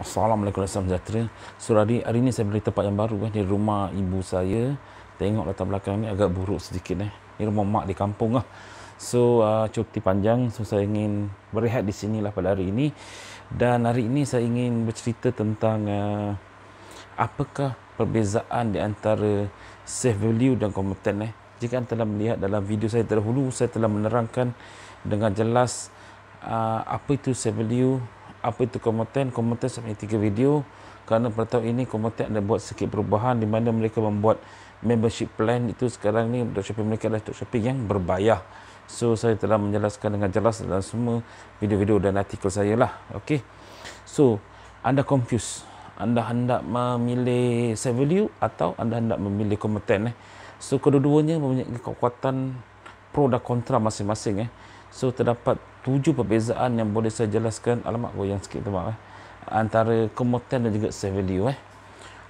Assalamualaikum warahmatullahi wabarakatuh. Surah hari, hari ini saya beli tempat yang baru eh. Di rumah ibu saya. Tengok latar belakang ni agak buruk sedikit eh. Ini rumah mak di kampung lah. So uh, cuti panjang. So saya ingin berehat di sini lah pada hari ini. Dan hari ini saya ingin bercerita tentang uh, apakah perbezaan di antara safe value dan kompeten eh. Jika anda telah melihat dalam video saya terdahulu, saya telah menerangkan dengan jelas uh, apa itu safe value apa itu komoten komoten sampai tiga video kerana pada tahun ini komoten ada buat sikit perubahan di mana mereka membuat membership plan itu sekarang ni untuk shopping mereka adalah untuk shopping yang berbayar so saya telah menjelaskan dengan jelas dalam semua video-video dan artikel saya lah ok so anda confused anda hendak memilih Savilu atau anda hendak memilih Komoten eh. So kedua-duanya mempunyai kekuatan pro dan kontra masing-masing eh. So terdapat tujuh perbezaan yang boleh saya jelaskan Alamak goyang sikit tebak eh Antara kemotan dan juga save value eh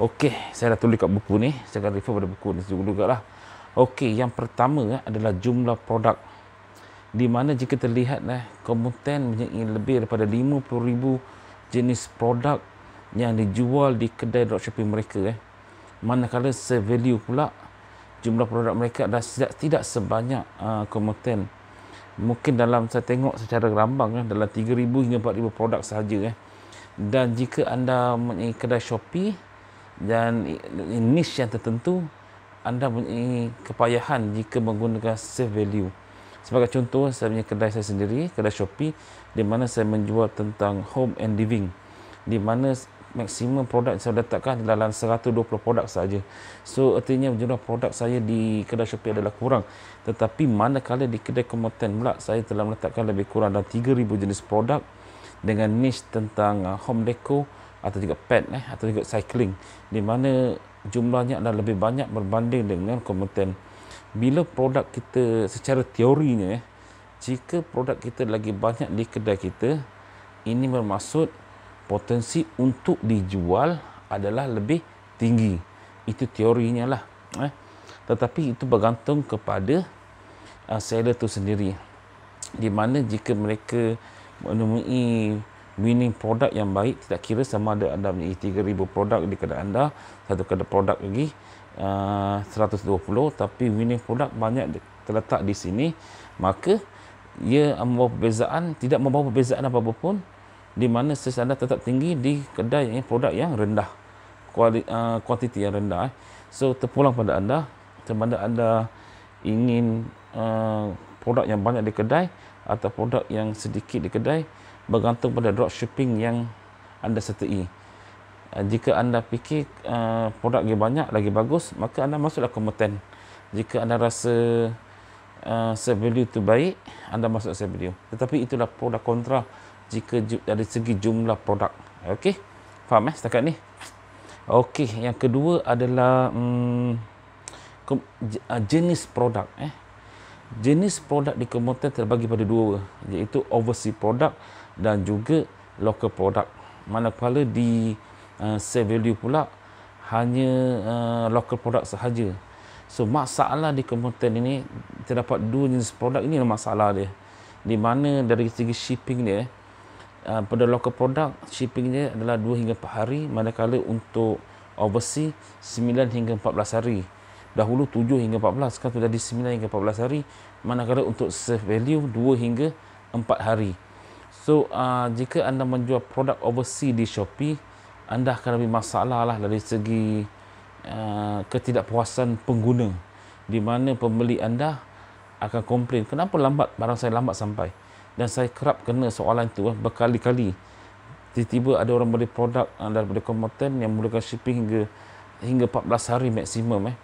Okey, saya dah tulis kat buku ni Saya akan refer pada buku ni juga lah Okey, yang pertama eh, adalah jumlah produk Di mana jika terlihat eh Kemotan mempunyai lebih daripada 50,000 jenis produk Yang dijual di kedai dropshipping mereka eh Manakala save value pula Jumlah produk mereka dah tidak sebanyak uh, ah, Komoten mungkin dalam saya tengok secara rambang eh, dalam 3000 hingga 4000 produk sahaja eh. dan jika anda mempunyai kedai Shopee dan niche yang tertentu anda mempunyai kepayahan jika menggunakan safe value sebagai contoh saya punya kedai saya sendiri kedai Shopee di mana saya menjual tentang home and living di mana maksimum produk yang saya letakkan dalam 120 produk saja. So artinya jumlah produk saya di kedai Shopee adalah kurang. Tetapi manakala di kedai kompeten pula saya telah meletakkan lebih kurang dalam 3000 jenis produk dengan niche tentang uh, home deco atau juga pet eh, atau juga cycling di mana jumlahnya adalah lebih banyak berbanding dengan kompeten. Bila produk kita secara teorinya eh, jika produk kita lagi banyak di kedai kita ini bermaksud potensi untuk dijual adalah lebih tinggi. Itu teorinya lah. Eh? Tetapi itu bergantung kepada uh, seller itu sendiri. Di mana jika mereka menemui winning produk yang baik, tidak kira sama ada anda punya 3,000 e produk di kedai anda, satu kedai produk lagi, ah, uh, 120, tapi winning produk banyak terletak di sini, maka ia membawa perbezaan, tidak membawa perbezaan apa-apa pun, di mana standar tetap tinggi di kedai yang produk yang rendah ah, kuantiti uh, yang rendah eh. so terpulang pada anda kepada anda ingin uh, produk yang banyak di kedai atau produk yang sedikit di kedai bergantung pada dropshipping yang anda sertai ah, jika anda fikir uh, produk lagi banyak lagi bagus maka anda masuklah ke kompeten jika anda rasa uh, sell value itu baik anda masuk sell value tetapi itulah produk kontra jika dari segi jumlah produk. Okey. Faham eh setakat ni? Okey, yang kedua adalah hmm, ah, jenis produk eh. Jenis produk di Kemuntan terbagi pada dua, iaitu overseas produk dan juga local product. Manakala di uh, eh, sale value pula hanya uh, local product sahaja. So masalah di Kemuntan ini terdapat dua jenis produk ini masalah dia. Di mana dari segi shipping dia eh, uh, pada local product shippingnya adalah 2 hingga 4 hari manakala untuk overseas 9 hingga 14 hari dahulu 7 hingga 14 sekarang sudah di 9 hingga 14 hari manakala untuk safe value 2 hingga 4 hari so uh, jika anda menjual produk overseas di Shopee anda akan ada masalah lah dari segi uh, ketidakpuasan pengguna di mana pembeli anda akan komplain kenapa lambat barang saya lambat sampai dan saya kerap kena soalan itu eh, berkali-kali tiba-tiba ada orang beli produk ah, daripada komoten yang mulakan shipping hingga hingga 14 hari maksimum eh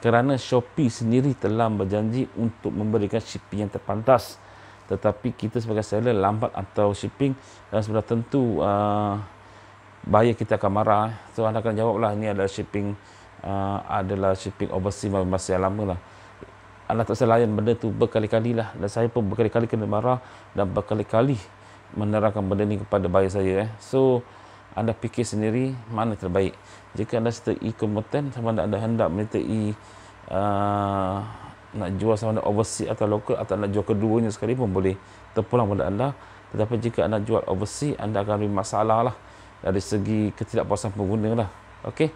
kerana Shopee sendiri telah berjanji untuk memberikan shipping yang terpantas tetapi kita sebagai seller lambat atau shipping dan sudah tentu uh, buyer kita akan marah eh. so anda akan jawablah ini adalah shipping uh, adalah shipping overseas masih lama lah Allah tak selayan benda tu berkali-kali lah dan saya pun berkali-kali kena marah dan berkali-kali menerangkan benda ni kepada bayi saya eh. so anda fikir sendiri mana terbaik jika anda serta e-commerton sama ada anda hendak menyertai uh, nak jual sama ada overseas atau local atau nak jual keduanya sekalipun boleh terpulang pada anda tetapi jika anda jual overseas anda akan ada masalah lah dari segi ketidakpuasan pengguna lah okay?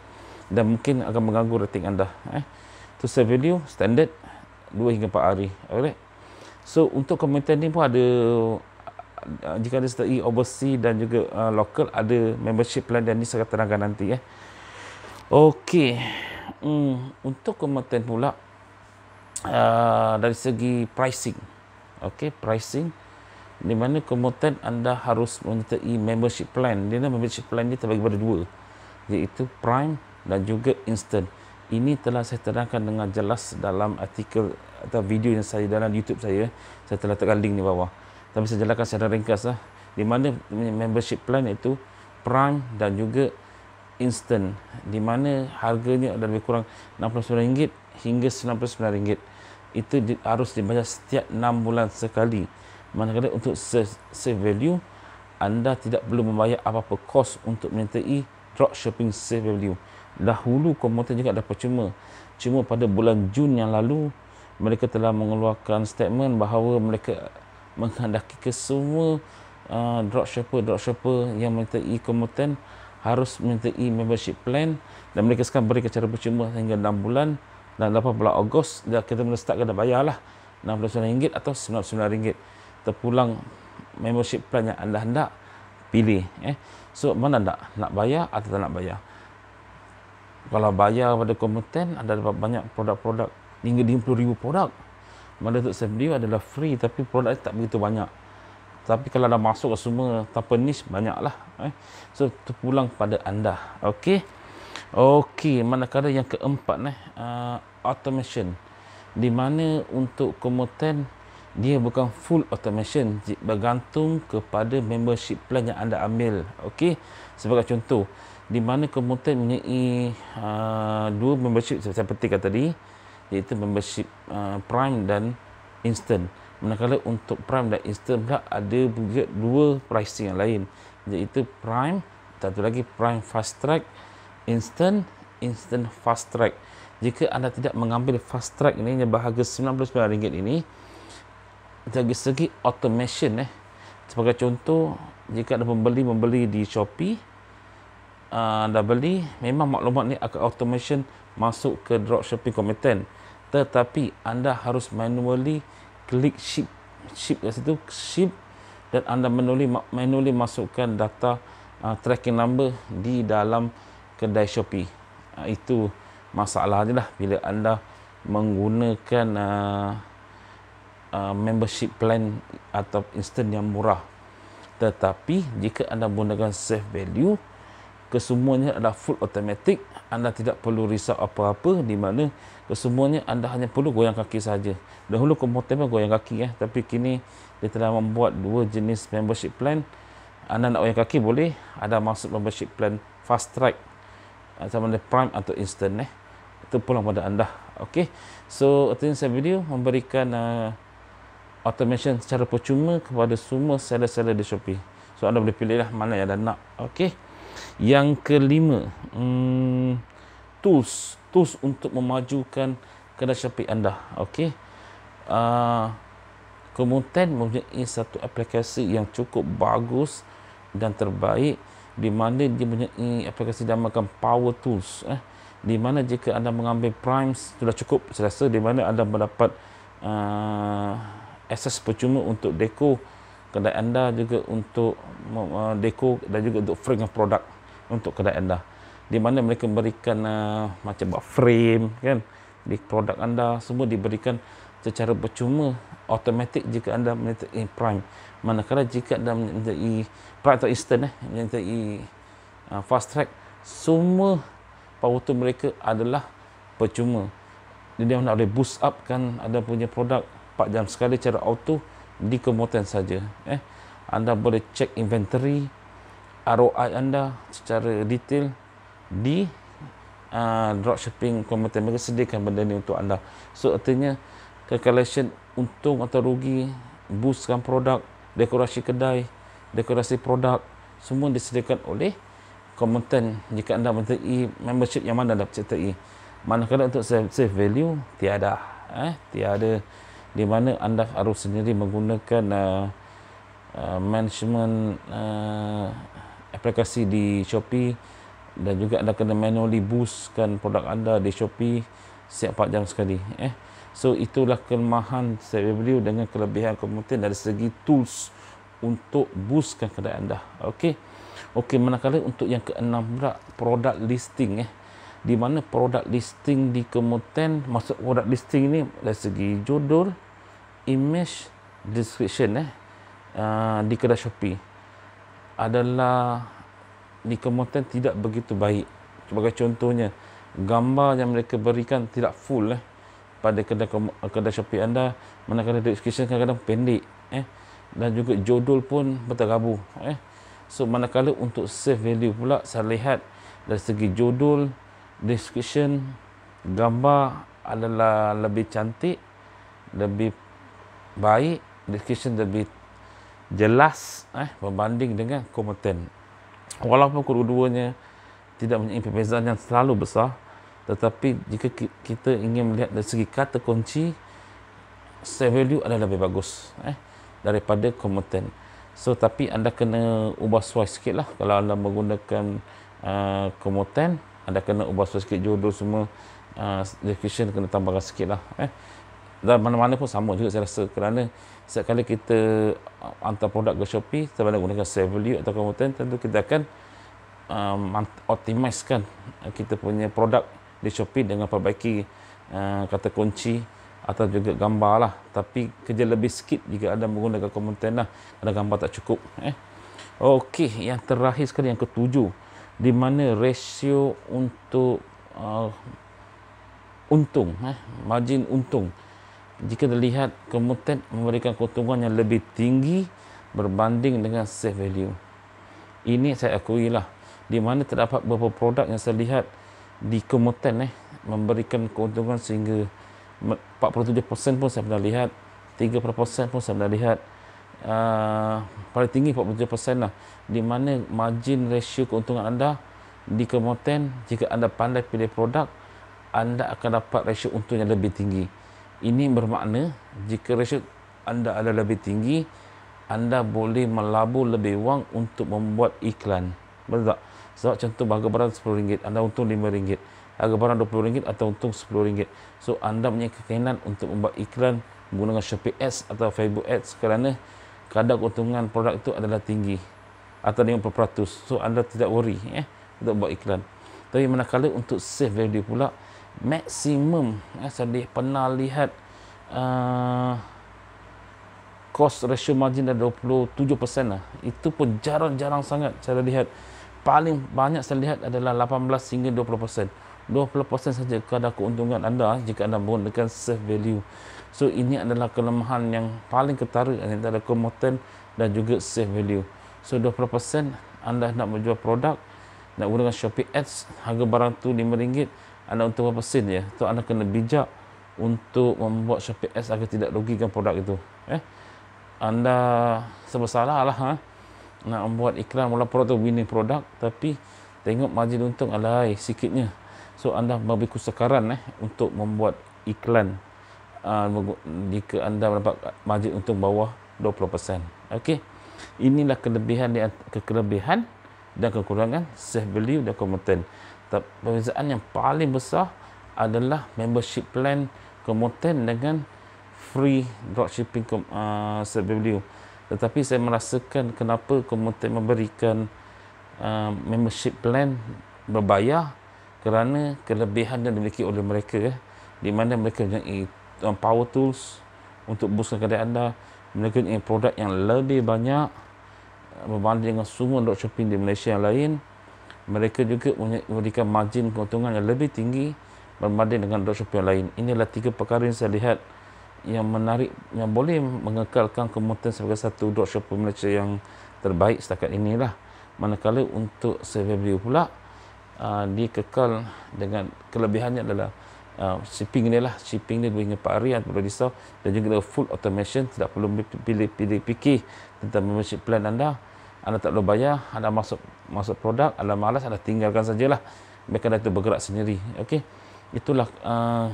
dan mungkin akan mengganggu rating anda eh. to save video standard Dua hingga 4 hari alright so untuk komuniti ni pun ada uh, jika ada setelah overseas dan juga uh, local ada membership plan dan ni serta tenaga nanti eh ya. ok hmm, untuk komuniti pula uh, dari segi pricing ok pricing di mana komuniti anda harus menyertai membership plan dia ni membership plan ni terbagi pada dua iaitu prime dan juga instant ini telah saya terangkan dengan jelas dalam artikel atau video yang saya dalam YouTube saya. Saya telah tekan link di bawah. Tapi saya jelaskan secara ringkas lah. Di mana membership plan itu prime dan juga instant. Di mana harganya ada lebih kurang RM69 hingga RM99. Itu di, harus dibayar setiap 6 bulan sekali. Manakala untuk save, value, anda tidak perlu membayar apa-apa kos untuk menyertai dropshipping save value dahulu komuter juga dah percuma. Cuma pada bulan Jun yang lalu, mereka telah mengeluarkan statement bahawa mereka menghendaki ke semua uh, dropshipper-dropshipper yang meminta e-komoten harus meminta membership plan dan mereka sekarang beri cara percuma sehingga 6 bulan dan 18 Ogos dan kita mula start kena bayar bayarlah RM69 atau RM99 terpulang membership plan yang anda hendak pilih eh so mana anda nak bayar atau tak nak bayar kalau bayar pada kompeten ada dapat banyak produk-produk hingga 50,000 produk mana untuk dia adalah free tapi produk tak begitu banyak tapi kalau dah masuk ke semua tanpa niche banyaklah eh so pulang kepada anda okey okey manakala yang keempat eh uh, automation di mana untuk kompeten dia bukan full automation bergantung kepada membership plan yang anda ambil okey sebagai contoh di mana kemudian mempunyai uh, ah, dua membership seperti kata petik tadi iaitu membership uh, prime dan instant manakala untuk prime dan instant pula ada juga dua pricing yang lain iaitu prime satu lagi prime fast track instant instant fast track jika anda tidak mengambil fast track ini yang berharga RM99 ini dari segi automation eh sebagai contoh jika ada pembeli membeli di Shopee Ah, dah beli memang maklumat ni akan automation masuk ke dropshipping committent tetapi anda harus manually klik ship ship kat situ ship dan anda manually manually masukkan data uh, tracking number di dalam kedai Shopee uh, itu masalah je lah bila anda menggunakan uh, uh, membership plan atau instant yang murah tetapi jika anda menggunakan safe value kesemuanya adalah full automatic anda tidak perlu risau apa-apa di mana kesemuanya anda hanya perlu goyang kaki saja dahulu komputer goyang kaki ya tapi kini dia telah membuat dua jenis membership plan anda nak goyang kaki boleh ada masuk membership plan fast track eh, sama ada prime atau instant eh itu pula pada anda okey so itu saya video memberikan uh, automation secara percuma kepada semua seller-seller di Shopee so anda boleh pilihlah mana yang anda nak okey yang kelima, hmm, tools tools untuk memajukan kedai Shopee anda. Okey. Uh, ah, Kemudian mempunyai satu aplikasi yang cukup bagus dan terbaik di mana dia mempunyai aplikasi dinamakan Power Tools. Eh. Di mana jika anda mengambil primes sudah cukup selesa di mana anda mendapat uh, ah, akses percuma untuk dekor kedai anda juga untuk uh, deko dan juga untuk frame produk untuk kedai anda di mana mereka memberikan uh, macam buat frame kan di produk anda semua diberikan secara percuma automatik jika anda menyertai prime manakala jika anda menyertai prime atau instant eh, menyertai uh, fast track semua power tool mereka adalah percuma jadi anda boleh boost up kan anda punya produk 4 jam sekali secara auto di kemudian saja eh anda boleh cek inventory ROI anda secara detail di uh, dropshipping kemudian mereka sediakan benda ni untuk anda so artinya calculation untung atau rugi booskan produk dekorasi kedai dekorasi produk semua disediakan oleh komuten jika anda mempunyai membership yang mana anda mempunyai e? manakala untuk save value tiada eh tiada di mana anda harus sendiri menggunakan uh, uh, management uh, aplikasi di Shopee dan juga anda kena manually boostkan produk anda di Shopee setiap 4 jam sekali eh so itulah kelemahan Webview dengan kelebihan kompeten dari segi tools untuk boostkan kedai anda okey okey manakala untuk yang keenam pula produk listing eh di mana produk listing di kompeten masuk produk listing ni dari segi judul image description eh uh, di kedai Shopee adalah di kemudian tidak begitu baik. Sebagai contohnya, gambar yang mereka berikan tidak full eh pada kedai uh, kedai Shopee anda manakala description kadang-kadang pendek eh dan juga jodol pun bertabu. eh. So manakala untuk save value pula saya lihat dari segi jodol, description, gambar adalah lebih cantik, lebih baik discussion lebih jelas eh berbanding dengan kompeten walaupun kedua-duanya tidak mempunyai perbezaan yang terlalu besar tetapi jika kita ingin melihat dari segi kata kunci self value adalah lebih bagus eh daripada kompeten so tapi anda kena ubah suai sikit lah kalau anda menggunakan kompeten uh, anda kena ubah suai sikit jodoh semua uh, discussion kena tambahkan sikit lah eh dan mana-mana pun sama juga saya rasa kerana setiap kali kita uh, hantar produk ke Shopee sebab gunakan save atau komputer tentu kita akan um, optimiskan uh, kita punya produk di Shopee dengan perbaiki uh, kata kunci atau juga gambar lah tapi kerja lebih sikit jika ada menggunakan komputer lah ada gambar tak cukup eh Okey, yang terakhir sekali yang ketujuh di mana rasio untuk uh, untung eh margin untung jika dilihat kemutan memberikan keuntungan yang lebih tinggi berbanding dengan safe value ini saya akui lah di mana terdapat beberapa produk yang saya lihat di kemutan eh, memberikan keuntungan sehingga 47% pun saya pernah lihat 30% pun saya pernah lihat uh, paling tinggi 47% lah di mana margin ratio keuntungan anda di kemutan jika anda pandai pilih produk anda akan dapat ratio untung yang lebih tinggi ini bermakna jika ratio anda ada lebih tinggi, anda boleh melabur lebih wang untuk membuat iklan. Betul tak? Sebab contoh harga barang RM10, anda untung RM5. Harga barang RM20 atau untung RM10. So, anda punya kekenan untuk membuat iklan menggunakan Shopee Ads atau Facebook Ads kerana kadar keuntungan produk itu adalah tinggi atau dengan peratus. So, anda tidak worry eh, untuk buat iklan. Tapi manakala untuk save value pula, maksimum eh, saya pernah lihat uh, eh, cost ratio margin dah 27% lah. itu pun jarang-jarang sangat saya lihat paling banyak saya lihat adalah 18 hingga 20% 20% saja kadar keuntungan anda eh, jika anda menggunakan safe value so ini adalah kelemahan yang paling ketara antara komoten dan juga safe value so 20% anda nak menjual produk nak gunakan Shopee Ads harga barang tu RM5 anda untuk berapa sen ya tu anda kena bijak untuk membuat Shopee S agar tidak rugikan produk itu eh anda sebesalah lah ha? nak membuat iklan mula produk tu winning produk tapi tengok margin untung alai sikitnya so anda memberiku sekarang eh untuk membuat iklan uh, jika anda dapat margin untung bawah 20% ok inilah kelebihan dan kekurangan self value dan komentar perbezaan yang paling besar adalah membership plan Komoten dengan free dropshipping uh, ah, CBW. Tetapi saya merasakan kenapa Komoten memberikan uh, membership plan berbayar kerana kelebihan yang dimiliki oleh mereka eh, di mana mereka mempunyai um, power tools untuk boostkan kedai anda mereka mempunyai produk yang lebih banyak ah, berbanding dengan semua dropshipping di Malaysia yang lain mereka juga memberikan margin keuntungan yang lebih tinggi berbanding dengan dropship yang lain. Inilah tiga perkara yang saya lihat yang menarik yang boleh mengekalkan kemutan sebagai satu dropship Malaysia yang terbaik setakat inilah. Manakala untuk Sevebrio pula uh, dia kekal dengan kelebihannya adalah uh, shipping dia lah. Shipping dia 2 hingga 4 hari yang perlu risau dan juga full automation tidak perlu pilih-pilih fikir tentang membership plan anda anda tak perlu bayar, anda masuk masuk produk, anda malas, anda tinggalkan sajalah. Mereka dah itu bergerak sendiri. Okey. Itulah uh,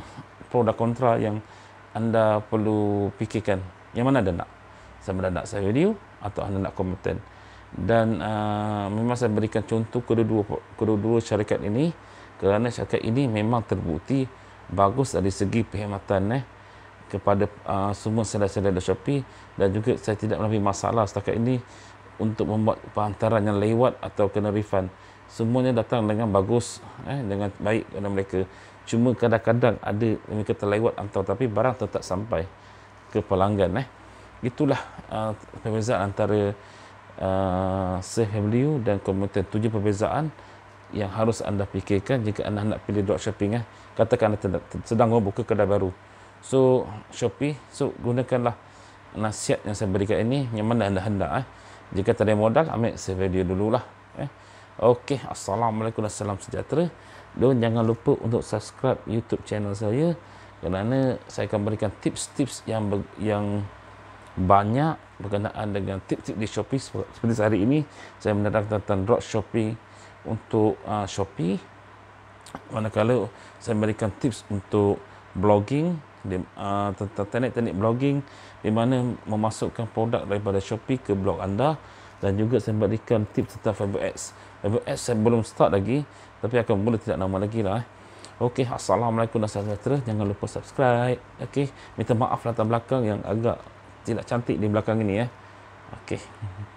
produk kontra yang anda perlu fikirkan. Yang mana anda nak? Sama ada nak saya video atau anda nak kompeten. Dan uh, memang saya berikan contoh kedua-dua kedua-dua syarikat ini kerana syarikat ini memang terbukti bagus dari segi perkhidmatan eh kepada uh, semua seller-seller Shopee dan juga saya tidak mengalami masalah setakat ini untuk membuat perhantaran yang lewat atau kena refund semuanya datang dengan bagus eh, dengan baik kepada mereka cuma kadang-kadang ada mereka terlewat atau tapi barang tetap sampai ke pelanggan eh. itulah uh, perbezaan antara uh, safe family dan komuniti tujuh perbezaan yang harus anda fikirkan jika anda nak pilih dropshipping eh. katakan anda tenda, sedang membuka kedai baru so Shopee so gunakanlah nasihat yang saya berikan ini yang mana anda hendak eh. Jika tak ada modal, ambil save dia dululah. Eh? Okey, Assalamualaikum dan salam sejahtera. Dan jangan lupa untuk subscribe YouTube channel saya kerana saya akan berikan tips-tips yang ber, yang banyak berkenaan dengan tips-tips di Shopee seperti hari ini saya mendadak tentang drop Shopee untuk uh, Shopee manakala saya memberikan tips untuk blogging uh, teknik-teknik blogging di mana memasukkan produk daripada Shopee ke blog anda dan juga saya berikan tip tentang Facebook Ads. Facebook Ads saya belum start lagi tapi akan mula tidak nama lagi lah. Eh. Okey, Assalamualaikum dan sejahtera. Jangan lupa subscribe. Okey, minta maaf latar belakang yang agak tidak cantik di belakang ini ya. Okey.